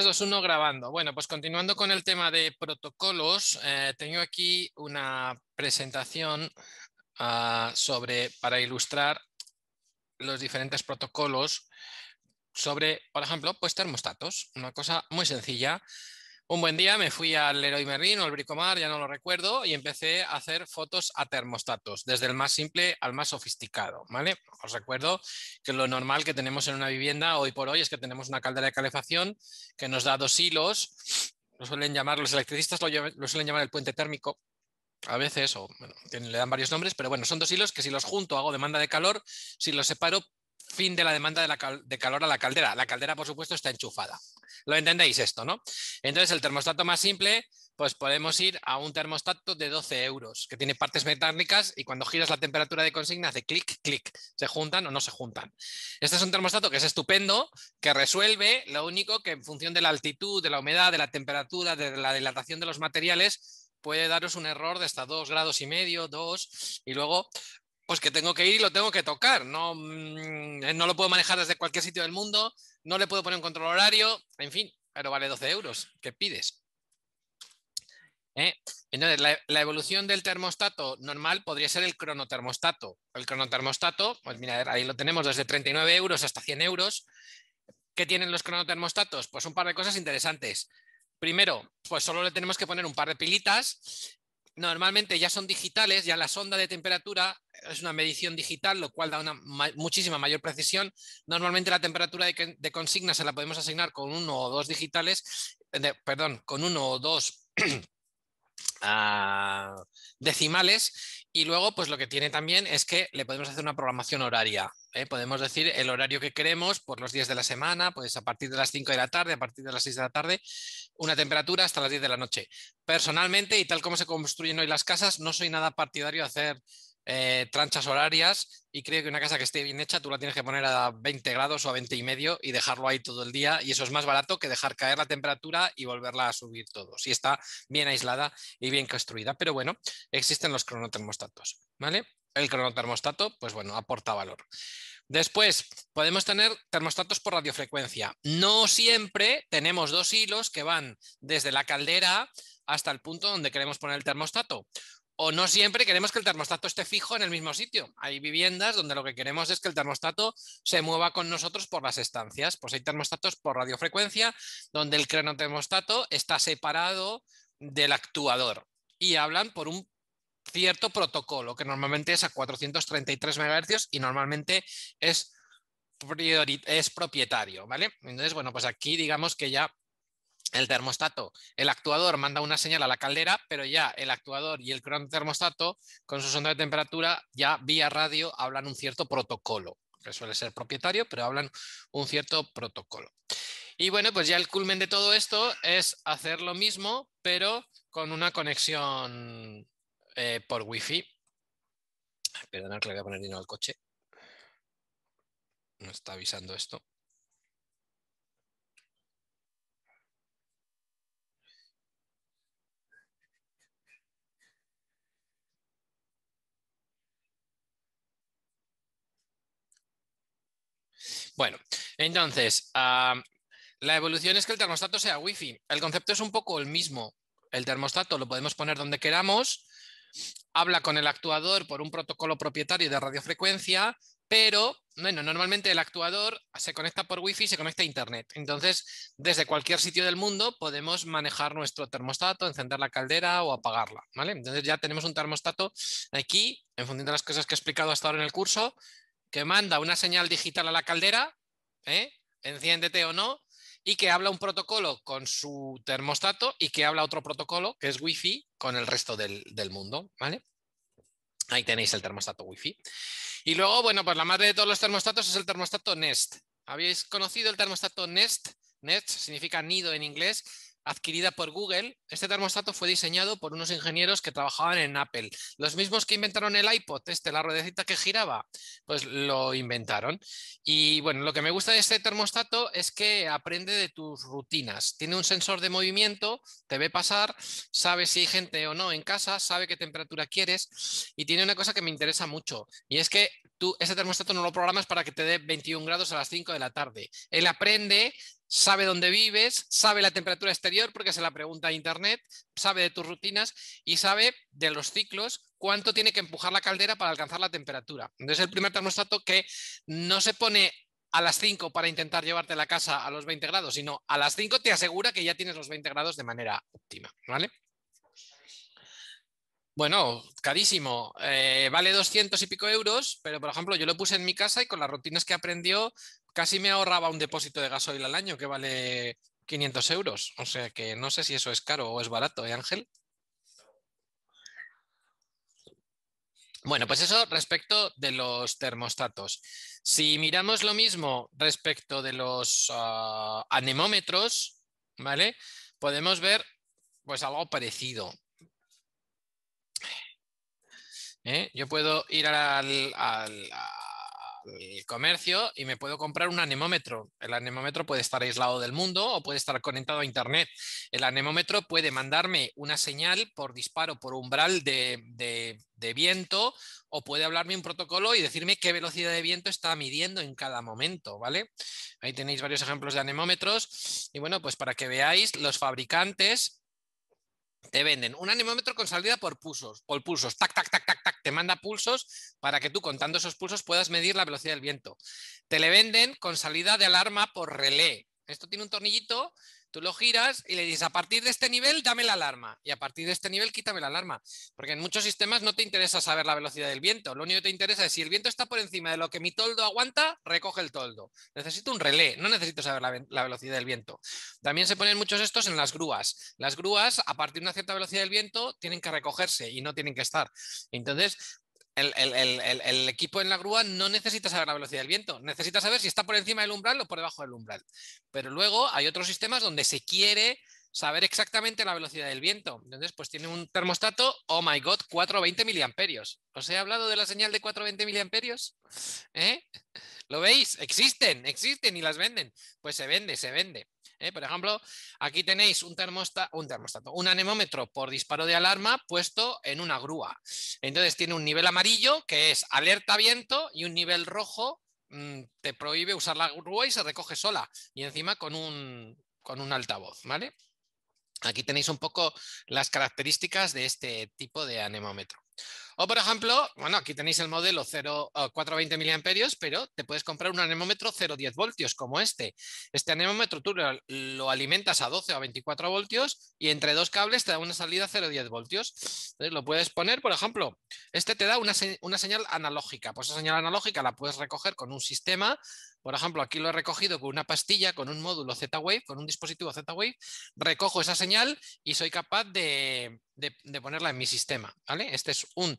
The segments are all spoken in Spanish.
3, grabando. Bueno, pues continuando con el tema de protocolos, eh, tengo aquí una presentación ah, sobre, para ilustrar los diferentes protocolos sobre, por ejemplo, pues termostatos. Una cosa muy sencilla. Un buen día me fui al Leroy Merlin o al Bricomar, ya no lo recuerdo, y empecé a hacer fotos a termostatos, desde el más simple al más sofisticado, ¿vale? Os recuerdo que lo normal que tenemos en una vivienda hoy por hoy es que tenemos una caldera de calefacción que nos da dos hilos, lo suelen llamar, los electricistas lo, suelen llamar el puente térmico, a veces, o le dan varios nombres, pero bueno, son dos hilos que si los junto hago demanda de calor, si los separo, fin de la demanda de calor a la caldera. La caldera, por supuesto, está enchufada, lo entendéis esto, ¿no? Entonces, el termostato más simple, pues podemos ir a un termostato de 12 euros, que tiene partes metálicas y cuando giras la temperatura de consigna hace clic, clic, se juntan o no se juntan. Este es un termostato que es estupendo, que resuelve, lo único que en función de la altitud, de la humedad, de la temperatura, de la dilatación de los materiales, puede daros un error de hasta 2 grados y medio, 2, y luego pues que tengo que ir y lo tengo que tocar. No, mm, eh, no lo puedo manejar desde cualquier sitio del mundo, no le puedo poner un control horario, en fin, pero vale 12 euros. ¿Qué pides? ¿Eh? Entonces, la, la, evolución del termostato normal podría ser el cronotermostato. El cronotermostato, pues mira, ahí lo tenemos desde 39 euros hasta 100 euros. ¿Qué tienen los cronotermostatos? Pues un par de cosas interesantes. Primero, pues solo le tenemos que poner un par de pilitas normalmente ya son digitales, ya la sonda de temperatura es una medición digital, lo cual da una muchísima mayor precisión. Normalmente la temperatura de, consigna se la podemos asignar con uno o dos digitales, eh, perdón, con uno o dos decimales. Y luego, pues lo que tiene también es que le podemos hacer una programación horaria. ¿eh? Podemos decir el horario que queremos por los días de la semana, pues a partir de las 5 de la tarde, a partir de las 6 de la tarde, una temperatura hasta las 10 de la noche. Personalmente, y tal como se construyen hoy las casas, no soy nada partidario de hacer eh, tranchas horarias y creo que una casa que esté bien hecha tú la tienes que poner a 20 grados o a 20 y medio y dejarlo ahí todo el día y eso es más barato que dejar caer la temperatura y volverla a subir todo si está bien aislada y bien construida pero bueno existen los cronotermostatos vale el cronotermostato pues bueno aporta valor Después, podemos tener termostatos por radiofrecuencia. No siempre tenemos dos hilos que van desde la caldera hasta el punto donde queremos poner el termostato. O no siempre queremos que el termostato esté fijo en el mismo sitio. Hay viviendas donde lo que queremos es que el termostato se mueva con nosotros por las estancias. Pues hay termostatos por radiofrecuencia donde el cronotermostato está separado del actuador y hablan por un cierto protocolo que normalmente es a 433 MHz y normalmente es, es propietario, ¿vale? Entonces, bueno, pues aquí digamos que ya el termostato, el actuador manda una señal a la caldera, pero ya el actuador y el termostato con su sonda de temperatura ya vía radio hablan un cierto protocolo, que suele ser propietario, pero hablan un cierto protocolo. Y bueno, pues ya el culmen de todo esto es hacer lo mismo, pero con una conexión por eh, por wifi. Perdonad que le voy a poner dinero al coche. No está avisando esto. Bueno, entonces, ah, la evolución es que el termostato sea Wi-Fi, El concepto es un poco el mismo. El termostato lo podemos poner donde queramos, habla con el actuador por un protocolo propietario de radiofrecuencia, pero bueno, normalmente el actuador se conecta por Wi-Fi wifi, se conecta a internet. Entonces, desde cualquier sitio del mundo podemos manejar nuestro termostato, encender la caldera o apagarla, ¿vale? Entonces ya tenemos un termostato aquí en función de las cosas que he explicado hasta ahora en el curso que manda una señal digital a la caldera, ¿eh? enciéndete o no, y que habla un protocolo con su termostato y que habla otro protocolo, que es Wi-Fi, con el resto del, mundo. ¿vale? Ahí tenéis el termostato Wi-Fi. Y luego, bueno, pues la madre de todos los termostatos es el termostato Nest. ¿Habéis conocido el termostato Nest? Nest significa nido en inglés adquirida por Google, este termostato fue diseñado por unos ingenieros que trabajaban en Apple. Los mismos que inventaron el iPod, este, la ruedecita que giraba, pues lo inventaron. Y bueno, lo que me gusta de este termostato es que aprende de tus rutinas. Tiene un sensor de movimiento, te ve pasar, sabe si hay gente o no en casa, sabe qué temperatura quieres y tiene una cosa que me interesa mucho y es que tú ese termostato no lo programas para que te dé 21 grados a las 5 de la tarde. Él aprende, sabe dónde vives, sabe la temperatura exterior porque se la pregunta a internet, sabe de tus rutinas y sabe de los ciclos cuánto tiene que empujar la caldera para alcanzar la temperatura. Entonces el primer termostato que no se pone a las 5 para intentar llevarte la casa a los 20 grados, sino a las 5 te asegura que ya tienes los 20 grados de manera óptima, ¿vale? Bueno, carísimo. Eh, vale 200 y pico euros, pero por ejemplo, yo lo puse en mi casa y con las rutinas que aprendió, casi me ahorraba un depósito de gasoil al año que vale 500 euros. O sea que no sé si eso es caro o es barato, ¿eh, Ángel? Bueno, pues eso respecto de los termostatos. Si miramos lo mismo respecto de los ah, anemómetros, ¿vale? Podemos ver pues algo parecido. ¿eh? Yo puedo ir al, comercio y me puedo comprar un anemómetro. El anemómetro puede estar aislado del mundo o puede estar conectado a Internet. El anemómetro puede mandarme una señal por disparo, por umbral de, de viento o puede hablarme un protocolo y decirme qué velocidad de viento está midiendo en cada momento, ¿vale? Ahí tenéis varios ejemplos de anemómetros y bueno, pues para que veáis, los fabricantes te venden un anemómetro con salida por pulsos, por pulsos, tac, tac, tac, tac, tac, te manda pulsos para que tú contando esos pulsos puedas medir la velocidad del viento. Te le venden con salida de alarma por relé. Esto tiene un tornillito Tú lo giras y le dices, a partir de este nivel, dame la alarma. Y a partir de este nivel, quítame la alarma. Porque en muchos sistemas no te interesa saber la velocidad del viento. Lo único que te interesa es si el viento está por encima de lo que mi toldo aguanta, recoge el toldo. Necesito un relé, no necesito saber la, velocidad del viento. También se ponen muchos estos en las grúas. Las grúas, a partir de una cierta velocidad del viento, tienen que recogerse y no tienen que estar. Entonces, el, equipo en la grúa no necesita saber la velocidad del viento, necesita saber si está por encima del umbral o por debajo del umbral. Pero luego hay otros sistemas donde se quiere saber exactamente la velocidad del viento. Entonces, pues tiene un termostato, oh my god, 420 miliamperios. ¿Os he hablado de la señal de 420 miliamperios? ¿Eh? ¿Lo veis? Existen, existen y las venden. Pues se vende, se vende. ¿eh? Por ejemplo, aquí tenéis un, un termostato, un anemómetro por disparo de alarma puesto en una grúa. Entonces tiene un nivel amarillo que es alerta viento y un nivel rojo mm, te prohíbe usar la grúa y se recoge sola y encima con un, con un altavoz, Aquí tenéis un poco las características de este tipo de anemómetro. O por ejemplo, bueno, aquí tenéis el modelo 0, 420 eh, miliamperios, pero te puedes comprar un anemómetro 0,10 voltios como este. Este anemómetro tú lo, alimentas a 12 o a 24 voltios y entre dos cables te da una salida 0,10 voltios. Entonces lo puedes poner, por ejemplo, este te da una, una señal analógica. Pues esa señal analógica la puedes recoger con un sistema por ejemplo, aquí lo he recogido con una pastilla, con un módulo Z-Wave, con un dispositivo Z-Wave, recojo esa señal y soy capaz de, ponerla en mi sistema. ¿vale? Este es un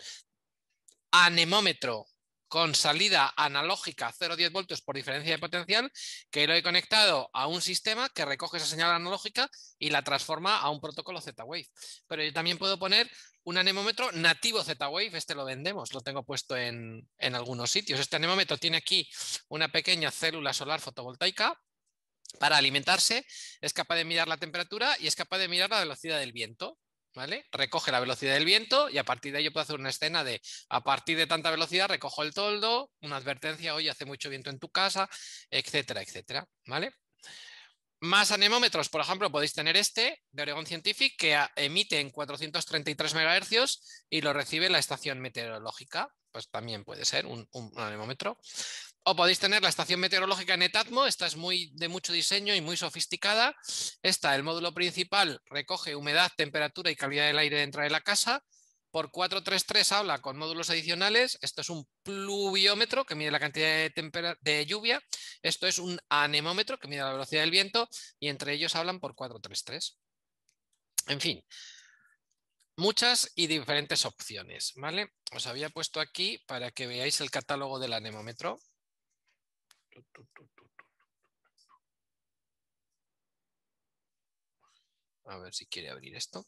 anemómetro con salida analógica 0,10 voltios por diferencia de potencial, que lo he conectado a un sistema que recoge esa señal analógica y la transforma a un protocolo Z-Wave. Pero yo también puedo poner un anemómetro nativo Z-Wave, este lo vendemos, lo tengo puesto en, en algunos sitios. Este anemómetro tiene aquí una pequeña célula solar fotovoltaica para alimentarse, es capaz de mirar la temperatura y es capaz de mirar la velocidad del viento. Recoge la velocidad del viento y a partir de ello puede puedo hacer una escena de a partir de tanta velocidad recojo el toldo, una advertencia, hoy hace mucho viento en tu casa, etcétera, etcétera, ¿vale? Más anemómetros, por ejemplo, podéis tener este de Oregon Scientific que emite en 433 MHz y lo recibe la estación meteorológica, pues también puede ser un anemómetro. O podéis tener la estación meteorológica Netatmo, esta es muy de mucho diseño y muy sofisticada. Esta, el módulo principal, recoge humedad, temperatura y calidad del aire dentro de la casa. Por 433 habla con módulos adicionales. Esto es un pluviómetro que mide la cantidad de, lluvia. Esto es un anemómetro que mide la velocidad del viento. Y entre ellos hablan por 433. En fin, muchas y diferentes opciones, ¿vale? Os había puesto aquí para que veáis el catálogo del anemómetro. A ver si quiere abrir esto.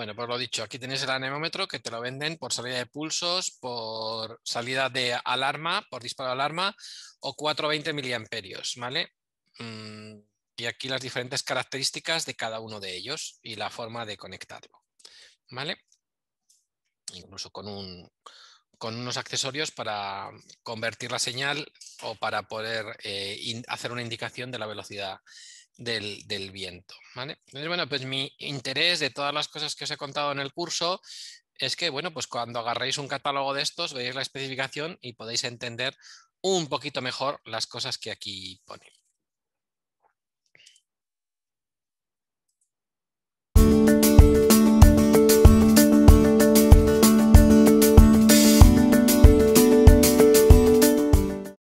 Bueno, pues lo dicho, aquí tenéis el anemómetro que te lo venden por salida de pulsos, por salida de alarma, por disparo de alarma o 420 miliamperios, ¿vale? Mm, y aquí las diferentes características de cada uno de ellos y la forma de conectarlo, ¿vale? Incluso con, unos accesorios para convertir la señal o para poder eh, hacer una indicación de la velocidad del, viento. Entonces, bueno, pues mi interés de todas las cosas que os he contado en el curso es que, bueno, pues cuando agarréis un catálogo de estos, veis la especificación y podéis entender un poquito mejor las cosas que aquí pone.